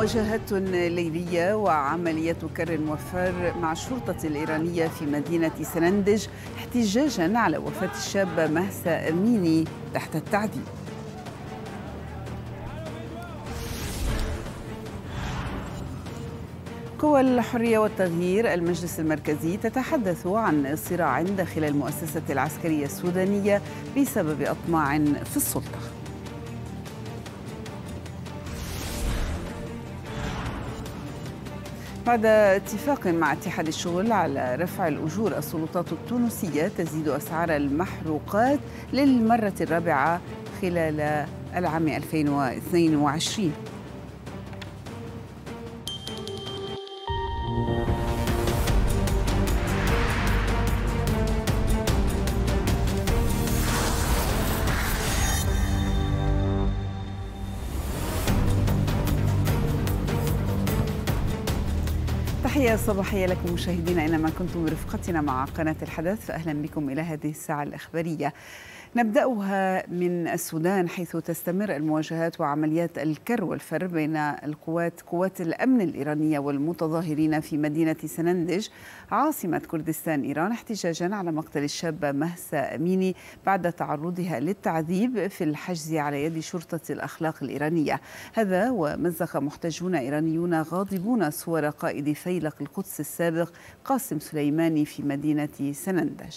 مواجهات ليلية وعملية كر وفر مع الشرطة الإيرانية في مدينة سنندج احتجاجا على وفاة الشابة مهسا أميني تحت التعذيب قوى الحرية والتغيير المجلس المركزي تتحدث عن صراع داخل المؤسسة العسكرية السودانية بسبب أطماع في السلطة بعد اتفاق مع اتحاد الشغل على رفع الأجور السلطات التونسية تزيد أسعار المحروقات للمرة الرابعة خلال العام 2022 تحية صباحية لكم مشاهدينا أينما كنتم برفقتنا مع قناة الحدث فأهلا بكم إلى هذه الساعة الإخبارية نبداها من السودان حيث تستمر المواجهات وعمليات الكر والفر بين القوات قوات الامن الايرانيه والمتظاهرين في مدينه سنندج عاصمه كردستان ايران احتجاجا على مقتل الشابه مهسا اميني بعد تعرضها للتعذيب في الحجز على يد شرطه الاخلاق الايرانيه هذا ومزق محتجون ايرانيون غاضبون صور قائد فيلق القدس السابق قاسم سليماني في مدينه سنندج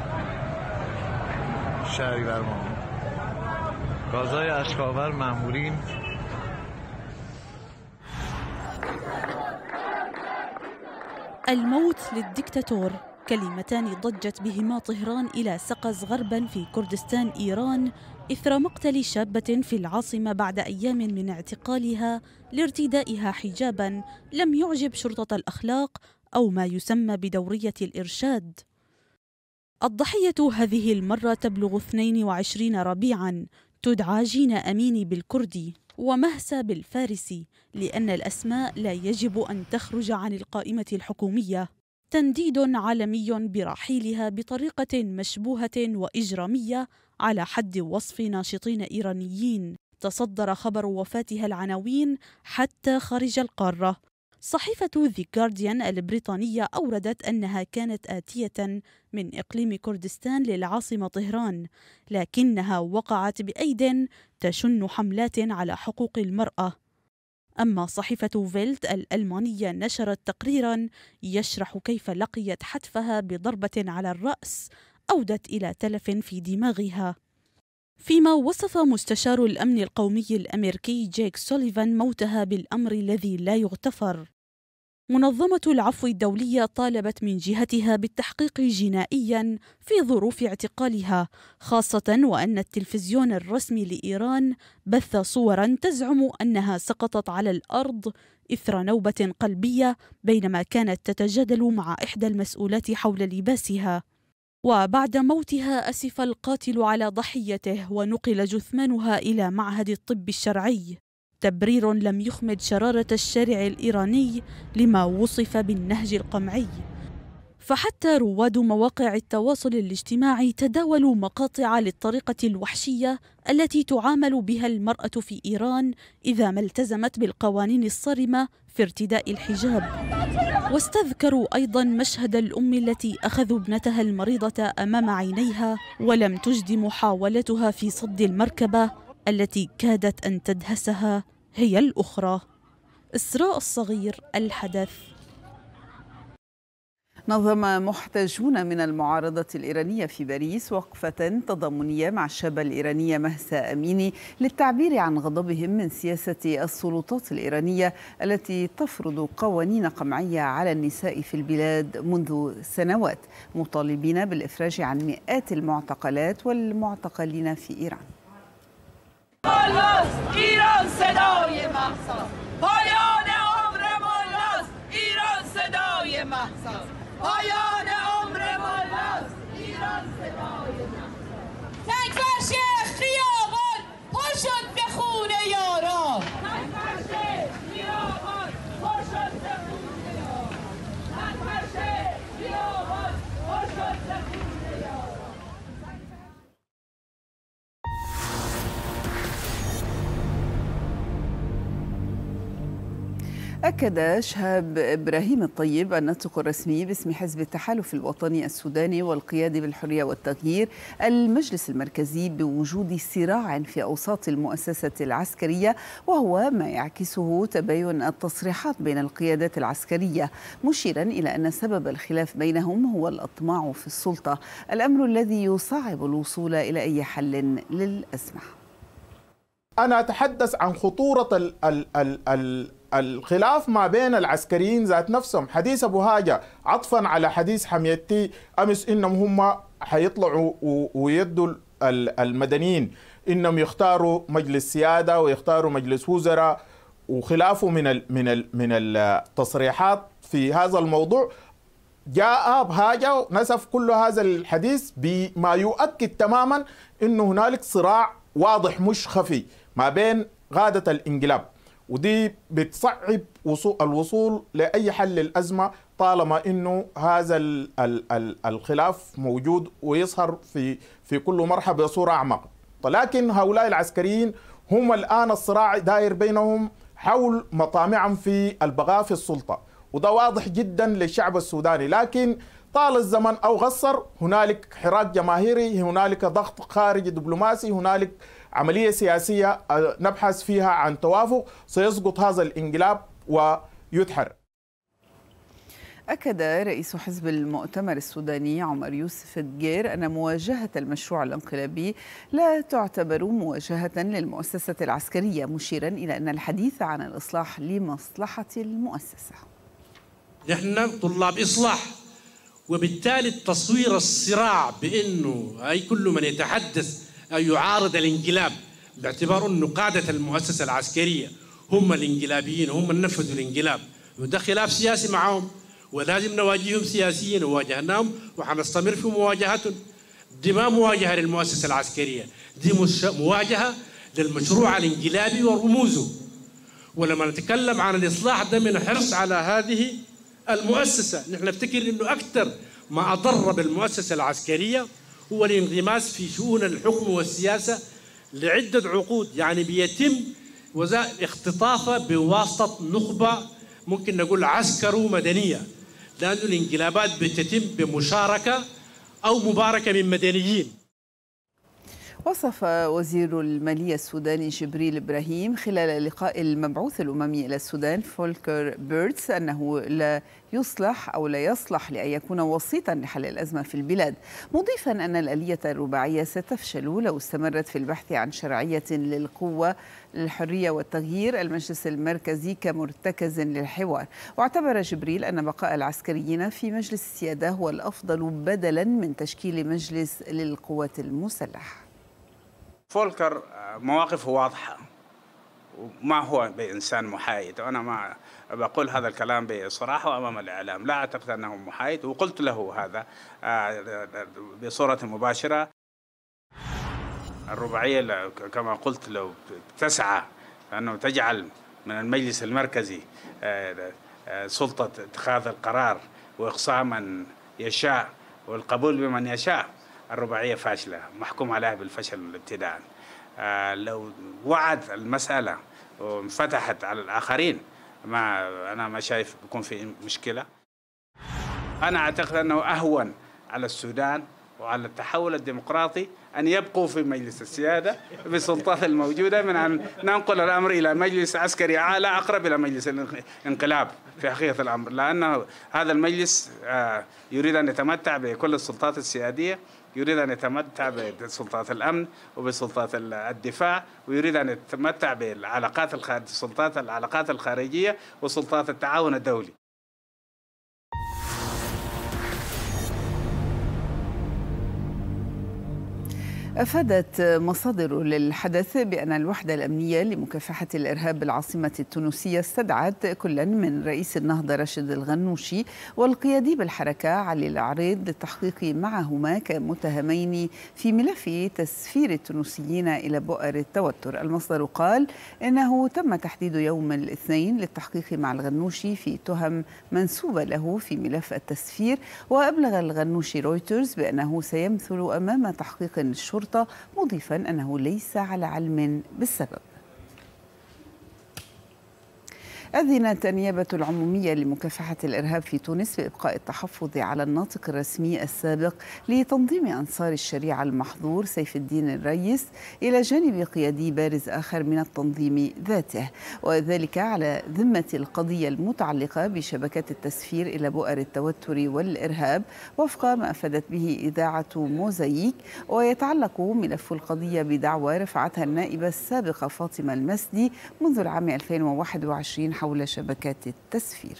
شهری بر ما گازهای اشکاور مهمورین الموت للدكتاتور كلمتان ضجت بهما طهران إلى سقز غربا في كردستان إيران إثر مقتل شابة في العاصمة بعد أيام من اعتقالها لارتدائها حجابا لم يعجب شرطة الأخلاق أو ما يسمى بدورية الإرشاد الضحية هذه المرة تبلغ 22 ربيعا تدعى جينا أميني بالكردي ومهسا بالفارسي لأن الأسماء لا يجب أن تخرج عن القائمة الحكومية تنديد عالمي برحيلها بطريقة مشبوهة وإجرامية على حد وصف ناشطين إيرانيين تصدر خبر وفاتها العناوين حتى خارج القارة صحيفة The جارديان البريطانية أوردت أنها كانت آتية من إقليم كردستان للعاصمة طهران، لكنها وقعت بأيد تشن حملات على حقوق المرأة. أما صحيفة فيلت الألمانية نشرت تقريرا يشرح كيف لقيت حتفها بضربة على الرأس أودت إلى تلف في دماغها. فيما وصف مستشار الأمن القومي الأمريكي جيك سوليفان موتها بالأمر الذي لا يغتفر منظمة العفو الدولية طالبت من جهتها بالتحقيق جنائيا في ظروف اعتقالها، خاصة وأن التلفزيون الرسمي لإيران بث صورا تزعم أنها سقطت على الأرض إثر نوبة قلبية بينما كانت تتجادل مع إحدى المسؤولات حول لباسها. وبعد موتها أسف القاتل على ضحيته ونقل جثمانها إلى معهد الطب الشرعي تبرير لم يخمد شرارة الشارع الإيراني لما وصف بالنهج القمعي فحتى رواد مواقع التواصل الاجتماعي تداولوا مقاطع للطريقة الوحشية التي تعامل بها المرأة في إيران إذا ما التزمت بالقوانين الصارمة في ارتداء الحجاب واستذكروا أيضا مشهد الأم التي أخذوا ابنتها المريضة أمام عينيها ولم تجد محاولتها في صد المركبة التي كادت أن تدهسها هي الأخرى إسراء الصغير الحدث نظم محتجون من المعارضة الإيرانية في باريس وقفة تضامنية مع الشابة الإيرانية مهسا أميني للتعبير عن غضبهم من سياسة السلطات الإيرانية التي تفرض قوانين قمعية على النساء في البلاد منذ سنوات مطالبين بالإفراج عن مئات المعتقلات والمعتقلين في إيران. Higher! أكد شهاب إبراهيم الطيب الناطق الرسمي باسم حزب التحالف الوطني السوداني والقيادة بالحرية والتغيير المجلس المركزي بوجود صراع في أوساط المؤسسة العسكرية وهو ما يعكسه تباين التصريحات بين القيادات العسكرية مشيرا إلى أن سبب الخلاف بينهم هو الأطماع في السلطة الأمر الذي يصعب الوصول إلى أي حل للأزمة أنا أتحدث عن خطورة الـ الـ الـ الـ الخلاف ما بين العسكريين ذات نفسهم حديث أبو هاجة عطفا على حديث حميتي أمس إنهم هم حيطلعوا ويدوا المدنيين إنهم يختاروا مجلس سيادة ويختاروا مجلس وزراء وخلافه من الـ من الـ من التصريحات في هذا الموضوع جاء بهاجة نسف كل هذا الحديث بما يؤكد تماما انه هنالك صراع واضح مش خفي ما بين غادة الانقلاب ودي بتصعب الوصول لاي حل للازمه طالما انه هذا الخلاف موجود ويظهر في في كل مرحله بصوره اعمق ولكن هؤلاء العسكريين هم الان الصراع داير بينهم حول مطامعهم في البقاء في السلطه وده واضح جدا للشعب السوداني لكن طال الزمن او قصر هنالك حراك جماهيري هنالك ضغط خارجي دبلوماسي هنالك عملية سياسية آه، نبحث فيها عن توافق سيسقط هذا الانقلاب ويدحر أكد رئيس حزب المؤتمر السوداني عمر يوسف الدجير أن مواجهة المشروع الانقلابي لا تعتبر مواجهة للمؤسسة العسكرية مشيرا إلى أن الحديث عن الإصلاح لمصلحة المؤسسة نحن طلاب إصلاح وبالتالي التصوير الصراع بأنه أي كل من يتحدث يعارض الانقلاب باعتبار أنه قادة المؤسسة العسكرية هم الانقلابيين هم اللي نفذوا الانقلاب وده خلاف سياسي معهم ولازم نواجههم سياسيا وواجهناهم وحنستمر في مواجهتهم دي ما مواجهة للمؤسسة العسكرية دي مواجهة للمشروع الانقلابي ورموزه ولما نتكلم عن الإصلاح ده من حرص على هذه المؤسسة نحن نفتكر أنه أكثر ما أضر بالمؤسسة العسكرية هو الانغماس في شؤون الحكم والسياسة لعدة عقود يعني بيتم وزاء اختطافه بواسطة نخبة ممكن نقول عسكر مدنية لأن الانقلابات بتتم بمشاركة أو مباركة من مدنيين وصف وزير المالية السوداني جبريل إبراهيم خلال لقاء المبعوث الأممي إلى السودان فولكر بيرتس أنه لا يصلح أو لا يصلح لأن يكون وسيطا لحل الأزمة في البلاد مضيفا أن الآلية الرباعية ستفشل لو استمرت في البحث عن شرعية للقوة للحرية والتغيير المجلس المركزي كمرتكز للحوار واعتبر جبريل أن بقاء العسكريين في مجلس السيادة هو الأفضل بدلا من تشكيل مجلس للقوات المسلحة فولكر آه، مواقفه واضحة وما هو بإنسان محايد وأنا ما بقول هذا الكلام بصراحة أمام الإعلام لا أعتقد أنه محايد وقلت له هذا آه، بصورة مباشرة الرباعية كما قلت لو تسعى أنه تجعل من المجلس المركزي آه، سلطة اتخاذ القرار وإقصاء من يشاء والقبول بمن يشاء الرباعية فاشلة محكوم عليها بالفشل ابتداء آه، لو وعد المسألة وانفتحت على الآخرين ما أنا ما شايف بيكون في مشكلة أنا أعتقد أنه أهون على السودان وعلى التحول الديمقراطي أن يبقوا في مجلس السيادة بالسلطات الموجودة من أن ننقل الأمر إلى مجلس عسكري أعلى أقرب إلى مجلس الانقلاب في حقيقة الأمر لانه هذا المجلس آه، يريد أن يتمتع بكل السلطات السيادية يريد أن يتمتع بسلطات الأمن وبسلطات الدفاع ويريد أن يتمتع بالعلاقات السلطات العلاقات الخارجية وسلطات التعاون الدولي أفادت مصادر للحدث بأن الوحدة الأمنية لمكافحة الإرهاب بالعاصمة التونسية استدعت كلا من رئيس النهضة راشد الغنوشي والقيادي بالحركة علي العريض للتحقيق معهما كمتهمين في ملف تسفير التونسيين إلى بؤر التوتر المصدر قال إنه تم تحديد يوم الاثنين للتحقيق مع الغنوشي في تهم منسوبة له في ملف التسفير وأبلغ الغنوشي رويترز بأنه سيمثل أمام تحقيق الشرطة الشرطة مضيفا أنه ليس على علم بالسبب أذنت النيابة العمومية لمكافحة الإرهاب في تونس بإبقاء التحفظ على الناطق الرسمي السابق لتنظيم أنصار الشريعة المحظور سيف الدين الريس إلى جانب قيادي بارز آخر من التنظيم ذاته وذلك على ذمة القضية المتعلقة بشبكات التسفير إلى بؤر التوتر والإرهاب وفق ما أفادت به إذاعة موزايك ويتعلق ملف القضية بدعوى رفعتها النائبة السابقة فاطمة المسدي منذ العام 2021 حول شبكات التسفير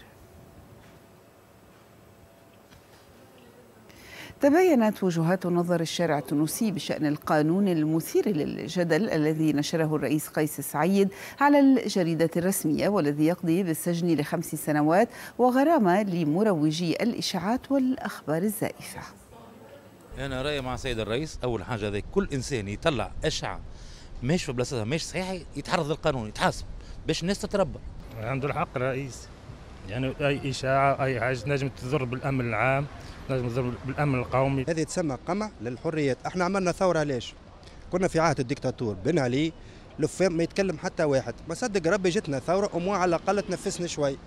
تباينت وجهات نظر الشارع التونسي بشأن القانون المثير للجدل الذي نشره الرئيس قيس سعيد على الجريدة الرسمية والذي يقضي بالسجن لخمس سنوات وغرامة لمروجي الإشاعات والأخبار الزائفة أنا رأيي مع سيد الرئيس أول حاجة ذي كل إنسان يطلع أشعة مش في بلاصتها مش صحيح يتعرض للقانون يتحاسب باش الناس تتربى عنده الحق الرئيس يعني اي اشاعه اي حاجه نجم تضر بالامن العام نجم تضر بالامن القومي هذه تسمى قمع للحريات احنا عملنا ثوره ليش كنا في عهد الدكتاتور بن علي لفين ما يتكلم حتى واحد ما صدق ربي جتنا ثوره اموا على الاقل تنفسنا شوي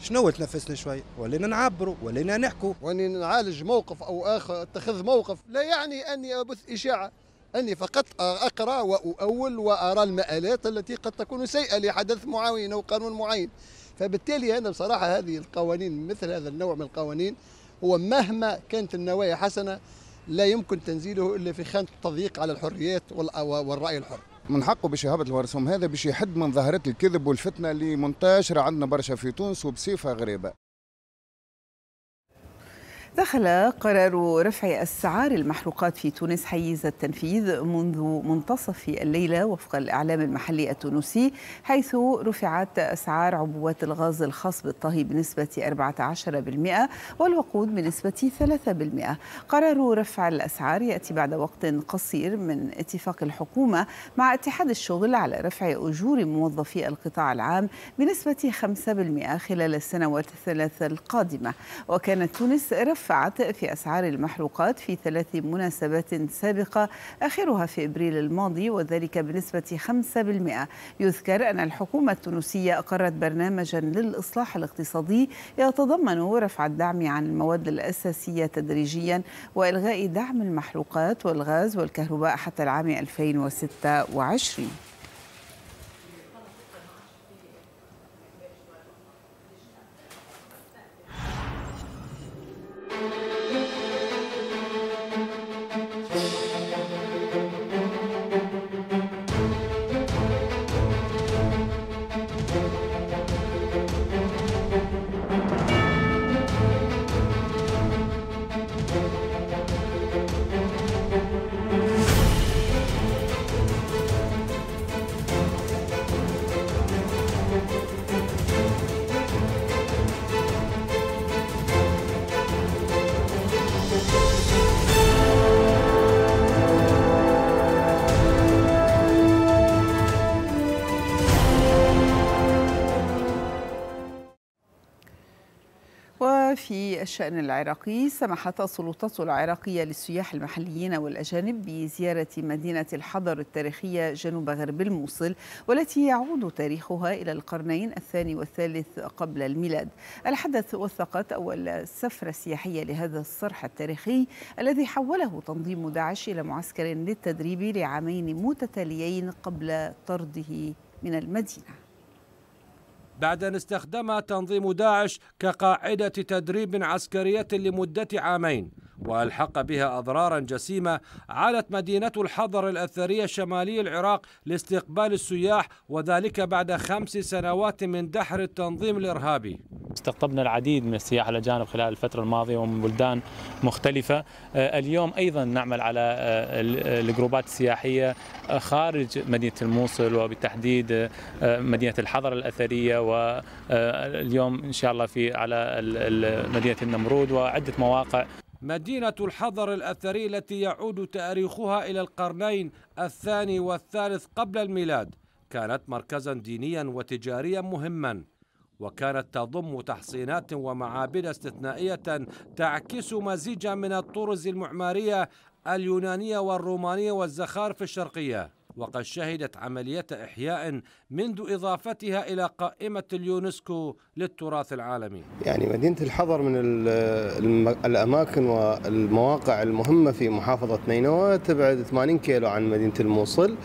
شنو تنفسنا شوي ولينا نعبروا ولينا نحكوا واني نعالج موقف او اخر اتخذ موقف لا يعني اني ابث اشاعه أني فقط أقرأ وأؤول وأرى المآلات التي قد تكون سيئة لحدث معين أو قانون معين فبالتالي أنا بصراحة هذه القوانين مثل هذا النوع من القوانين هو مهما كانت النوايا حسنة لا يمكن تنزيله إلا في خانة التضييق على الحريات والرأي الحر من حقه باش يهبط الورسوم هذا باش يحد من ظاهرة الكذب والفتنة اللي منتشرة عندنا برشا في تونس وبصفة غريبة دخل قرار رفع أسعار المحروقات في تونس حيز التنفيذ منذ منتصف الليلة وفق الإعلام المحلي التونسي حيث رفعت أسعار عبوات الغاز الخاص بالطهي بنسبة 14% والوقود بنسبة 3% قرار رفع الأسعار يأتي بعد وقت قصير من اتفاق الحكومة مع اتحاد الشغل على رفع أجور موظفي القطاع العام بنسبة 5% خلال السنوات الثلاث القادمة وكانت تونس رفع ارتفعت في أسعار المحروقات في ثلاث مناسبات سابقة آخرها في إبريل الماضي وذلك بنسبة 5% يذكر أن الحكومة التونسية أقرت برنامجا للإصلاح الاقتصادي يتضمن رفع الدعم عن المواد الأساسية تدريجيا وإلغاء دعم المحروقات والغاز والكهرباء حتى العام 2026 في الشأن العراقي سمحت السلطات العراقية للسياح المحليين والأجانب بزيارة مدينة الحضر التاريخية جنوب غرب الموصل والتي يعود تاريخها إلى القرنين الثاني والثالث قبل الميلاد الحدث وثقت أول سفرة سياحية لهذا الصرح التاريخي الذي حوله تنظيم داعش إلى معسكر للتدريب لعامين متتاليين قبل طرده من المدينه بعد أن استخدمها تنظيم داعش كقاعدة تدريب عسكرية لمدة عامين والحق بها اضرارا جسيمه عادت مدينه الحضر الاثريه شمالي العراق لاستقبال السياح وذلك بعد خمس سنوات من دحر التنظيم الارهابي. استقطبنا العديد من السياح الاجانب خلال الفتره الماضيه ومن بلدان مختلفه آه، اليوم ايضا نعمل على آه، آه، الجروبات السياحيه خارج مدينه الموصل وبالتحديد مدينه الحضر الاثريه واليوم ان شاء الله في على مدينه النمرود وعده مواقع مدينة الحضر الأثري التي يعود تاريخها إلى القرنين الثاني والثالث قبل الميلاد كانت مركزا دينيا وتجاريا مهما وكانت تضم تحصينات ومعابد استثنائية تعكس مزيجا من الطرز المعمارية اليونانية والرومانية والزخارف الشرقية وقد شهدت عملية إحياء منذ إضافتها إلى قائمة اليونسكو للتراث العالمي يعني مدينة الحضر من الأماكن والمواقع المهمة في محافظة نينوى تبعد 80 كيلو عن مدينة الموصل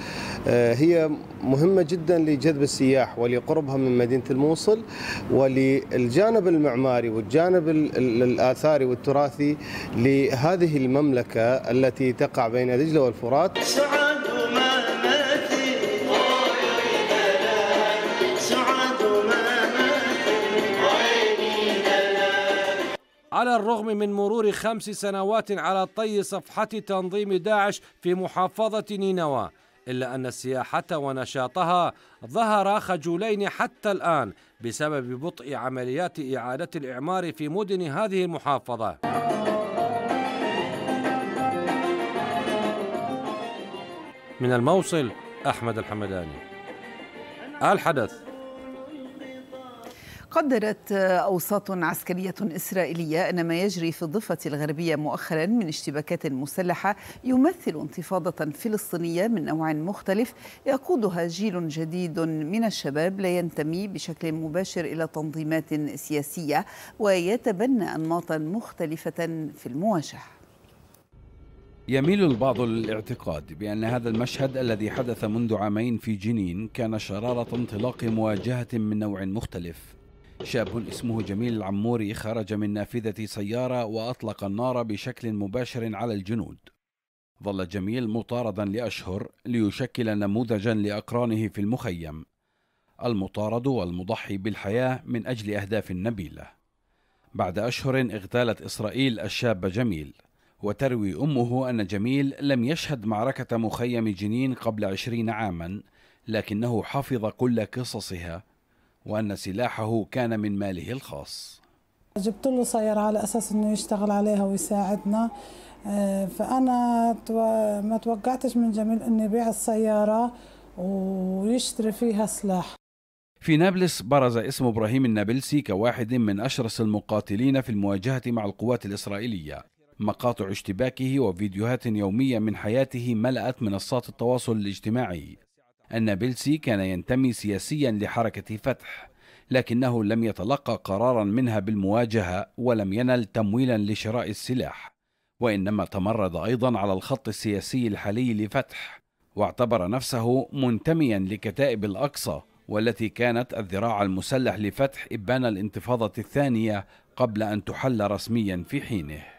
آه، هي مهمة جدا لجذب السياح ولقربها من مدينة الموصل وللجانب المعماري والجانب الآثاري والتراثي لهذه المملكة التي تقع بين دجلة والفرات على الرغم من مرور خمس سنوات على طي صفحة تنظيم داعش في محافظة نينوى إلا أن السياحة ونشاطها ظهر خجولين حتى الآن بسبب بطء عمليات إعادة الإعمار في مدن هذه المحافظة من الموصل أحمد الحمداني الحدث قدرت أوساط عسكرية إسرائيلية أن ما يجري في الضفة الغربية مؤخرا من اشتباكات مسلحة يمثل انتفاضة فلسطينية من نوع مختلف يقودها جيل جديد من الشباب لا ينتمي بشكل مباشر إلى تنظيمات سياسية ويتبنى أنماطا مختلفة في المواجهة يميل البعض للاعتقاد بأن هذا المشهد الذي حدث منذ عامين في جنين كان شرارة انطلاق مواجهة من نوع مختلف شاب اسمه جميل العموري خرج من نافذة سيارة وأطلق النار بشكل مباشر على الجنود ظل جميل مطاردا لأشهر ليشكل نموذجا لأقرانه في المخيم المطارد والمضحي بالحياة من أجل أهداف نبيلة بعد أشهر اغتالت إسرائيل الشاب جميل وتروي أمه أن جميل لم يشهد معركة مخيم جنين قبل عشرين عاما لكنه حفظ كل قصصها وأن سلاحه كان من ماله الخاص جبت له سيارة على أساس أنه يشتغل عليها ويساعدنا آه، فأنا ما توقعتش من جميل أن يبيع السيارة ويشتري فيها سلاح في نابلس برز اسم ابراهيم النابلسي كواحد من اشرس المقاتلين في المواجهه مع القوات الاسرائيليه. مقاطع اشتباكه وفيديوهات يوميه من حياته ملأت منصات التواصل الاجتماعي. أن بيلسي كان ينتمي سياسيا لحركة فتح لكنه لم يتلقى قرارا منها بالمواجهة ولم ينل تمويلا لشراء السلاح وإنما تمرد أيضا على الخط السياسي الحالي لفتح واعتبر نفسه منتميا لكتائب الأقصى والتي كانت الذراع المسلح لفتح إبان الانتفاضة الثانية قبل أن تحل رسميا في حينه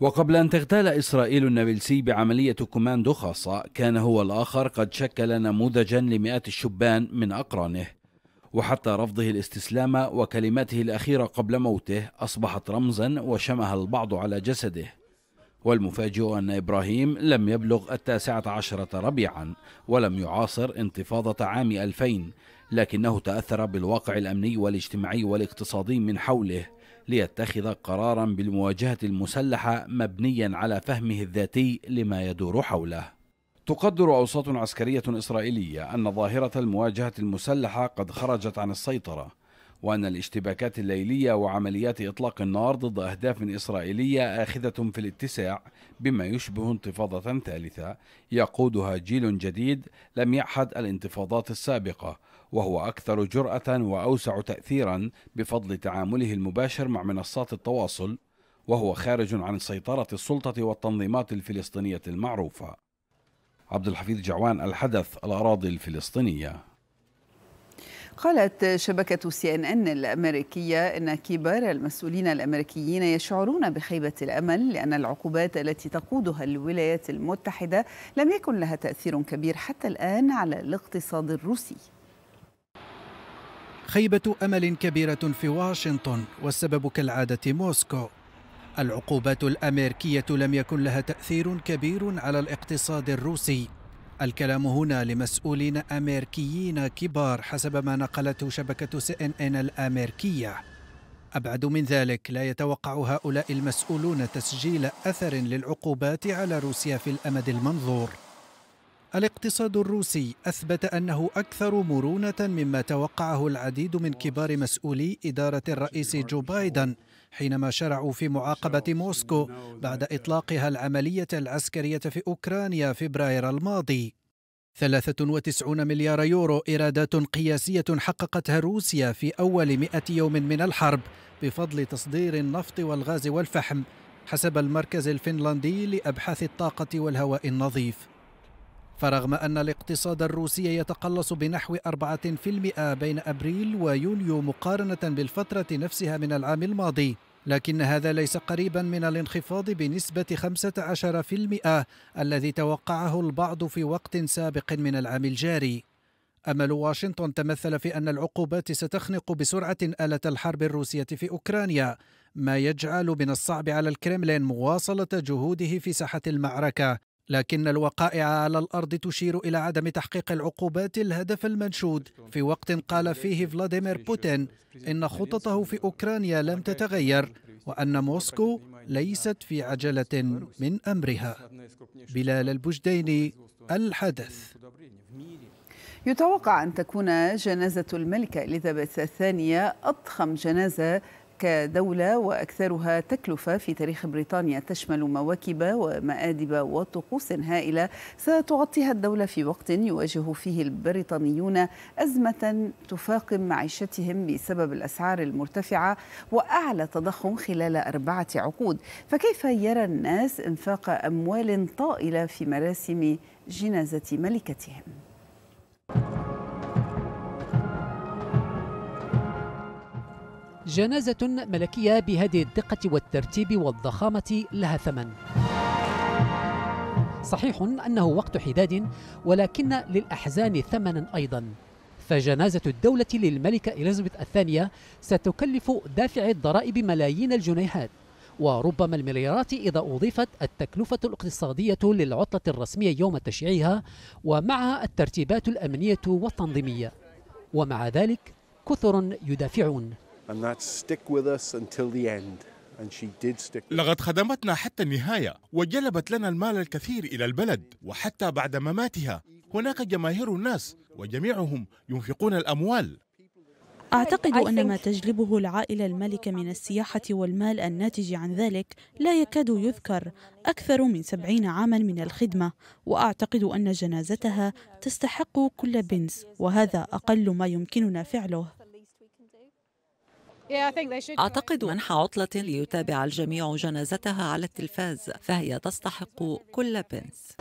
وقبل أن تغتال إسرائيل النابلسي بعملية كوماندو خاصة كان هو الآخر قد شكل نموذجا لمئات الشبان من أقرانه وحتى رفضه الاستسلام وكلماته الأخيرة قبل موته أصبحت رمزا وشمها البعض على جسده والمفاجئ أن إبراهيم لم يبلغ التاسعة عشرة ربيعا ولم يعاصر انتفاضة عام 2000 لكنه تأثر بالواقع الأمني والاجتماعي والاقتصادي من حوله ليتخذ قرارا بالمواجهه المسلحه مبنيا على فهمه الذاتي لما يدور حوله تقدر اوساط عسكريه اسرائيليه ان ظاهره المواجهه المسلحه قد خرجت عن السيطره وان الاشتباكات الليليه وعمليات اطلاق النار ضد اهداف اسرائيليه اخذه في الاتساع بما يشبه انتفاضه ثالثه يقودها جيل جديد لم يعهد الانتفاضات السابقه وهو أكثر جرأة وأوسع تأثيرا بفضل تعامله المباشر مع منصات التواصل وهو خارج عن سيطرة السلطة والتنظيمات الفلسطينية المعروفة عبد الحفيظ جعوان الحدث الأراضي الفلسطينية قالت شبكة سي ان ان الأمريكية أن كبار المسؤولين الأمريكيين يشعرون بخيبة الأمل لأن العقوبات التي تقودها الولايات المتحدة لم يكن لها تأثير كبير حتى الآن على الاقتصاد الروسي خيبة أمل كبيرة في واشنطن والسبب كالعادة موسكو العقوبات الأمريكية لم يكن لها تأثير كبير على الاقتصاد الروسي الكلام هنا لمسؤولين أمريكيين كبار حسب ما نقلته شبكة سي إن إن الأمريكية أبعد من ذلك لا يتوقع هؤلاء المسؤولون تسجيل أثر للعقوبات على روسيا في الأمد المنظور الاقتصاد الروسي أثبت أنه أكثر مرونة مما توقعه العديد من كبار مسؤولي إدارة الرئيس جو بايدن حينما شرعوا في معاقبة موسكو بعد إطلاقها العملية العسكرية في أوكرانيا فبراير الماضي 93 مليار يورو إيرادات قياسية حققتها روسيا في أول 100 يوم من الحرب بفضل تصدير النفط والغاز والفحم حسب المركز الفنلندي لأبحاث الطاقة والهواء النظيف فرغم أن الاقتصاد الروسي يتقلص بنحو 4% بين أبريل ويوليو مقارنة بالفترة نفسها من العام الماضي لكن هذا ليس قريبا من الانخفاض بنسبة 15% الذي توقعه البعض في وقت سابق من العام الجاري أمل واشنطن تمثل في أن العقوبات ستخنق بسرعة آلة الحرب الروسية في أوكرانيا ما يجعل من الصعب على الكرملين مواصلة جهوده في ساحة المعركة لكن الوقائع على الارض تشير الى عدم تحقيق العقوبات الهدف المنشود في وقت قال فيه فلاديمير بوتين ان خططه في اوكرانيا لم تتغير وان موسكو ليست في عجله من امرها بلال البجديني الحدث يتوقع أن تكون جنازة الملكة إليزابيث الثانية أضخم جنازة كدولة وأكثرها تكلفة في تاريخ بريطانيا تشمل مواكب ومآدب وطقوس هائلة ستغطيها الدولة في وقت يواجه فيه البريطانيون أزمة تفاقم معيشتهم بسبب الأسعار المرتفعة وأعلى تضخم خلال أربعة عقود فكيف يرى الناس إنفاق أموال طائلة في مراسم جنازة ملكتهم؟ جنازة ملكية بهذه الدقة والترتيب والضخامة لها ثمن صحيح أنه وقت حداد ولكن للأحزان ثمنا أيضا فجنازة الدولة للملكة إليزابيث الثانية ستكلف دافع الضرائب ملايين الجنيهات وربما المليارات إذا أضيفت التكلفة الاقتصادية للعطلة الرسمية يوم تشييعها ومعها الترتيبات الأمنية والتنظيمية ومع ذلك كثر يدافعون لقد خدمتنا حتى النهاية وجلبت لنا المال الكثير إلى البلد وحتى بعد مماتها هناك جماهير الناس وجميعهم ينفقون الأموال أعتقد أن ما تجلبه العائلة المالكة من السياحة والمال الناتج عن ذلك لا يكاد يذكر أكثر من سبعين عاما من الخدمة وأعتقد أن جنازتها تستحق كل بنس وهذا أقل ما يمكننا فعله أعتقد منح عطلة ليتابع الجميع جنازتها على التلفاز فهي تستحق كل بنس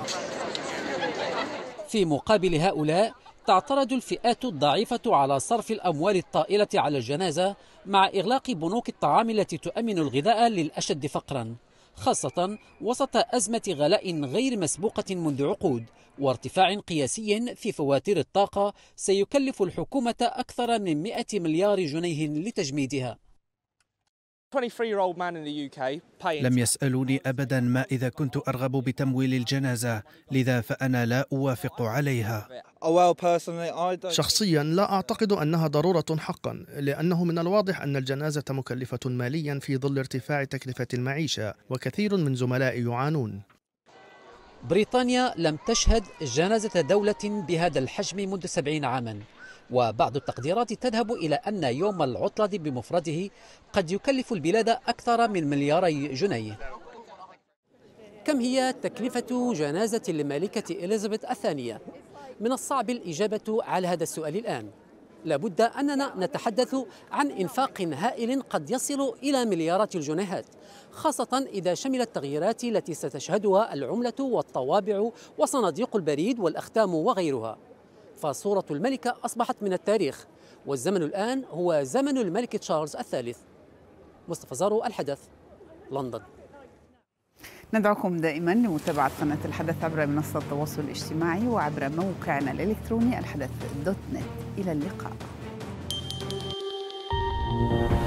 في مقابل هؤلاء تعترض الفئات الضعيفة على صرف الأموال الطائلة على الجنازة مع إغلاق بنوك الطعام التي تؤمن الغذاء للأشد فقراً خاصة وسط أزمة غلاء غير مسبوقة منذ عقود وارتفاع قياسي في فواتير الطاقة سيكلف الحكومة أكثر من 100 مليار جنيه لتجميدها لم يسألوني أبدا ما إذا كنت أرغب بتمويل الجنازة لذا فأنا لا أوافق عليها Oh, شخصيا لا أعتقد أنها ضرورة حقا لأنه من الواضح أن الجنازة مكلفة ماليا في ظل ارتفاع تكلفة المعيشة وكثير من زملائي يعانون بريطانيا لم تشهد جنازة دولة بهذا الحجم منذ سبعين عاما وبعض التقديرات تذهب إلى أن يوم العطلة بمفرده قد يكلف البلاد أكثر من ملياري جنيه كم هي تكلفة جنازة الملكة اليزابيث الثانية؟ من الصعب الإجابة على هذا السؤال الآن لابد أننا نتحدث عن إنفاق هائل قد يصل إلى مليارات الجنيهات خاصة إذا شمل التغييرات التي ستشهدها العملة والطوابع وصناديق البريد والأختام وغيرها فصورة الملكة أصبحت من التاريخ والزمن الآن هو زمن الملك تشارلز الثالث مصطفى زارو الحدث لندن ندعوكم دائما لمتابعة قناة الحدث عبر منصة التواصل الاجتماعي وعبر موقعنا الإلكتروني الحدث دوت نت إلى اللقاء